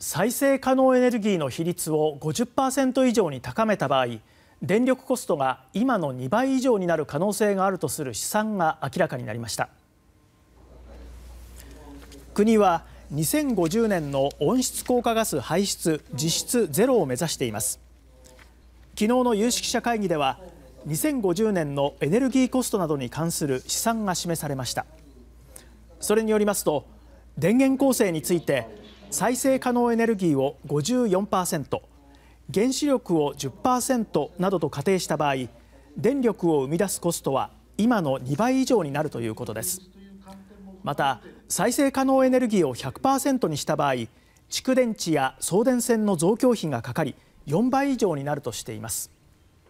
再生可能エネルギーの比率を50%以上に高めた場合電力コストが今の2倍以上になる可能性があるとする試算が明らかになりました国は2050年の温室効果ガス排出実質ゼロを目指しています昨日の有識者会議では2050年のエネルギーコストなどに関する試算が示されましたそれによりますと電源構成について再生可能エネルギーを54%原子力を10%などと仮定した場合電力を生み出すコストは今の2倍以上になるということですまた再生可能エネルギーを100%にした場合蓄電池や送電線の増強費がかかり4倍以上になるとしています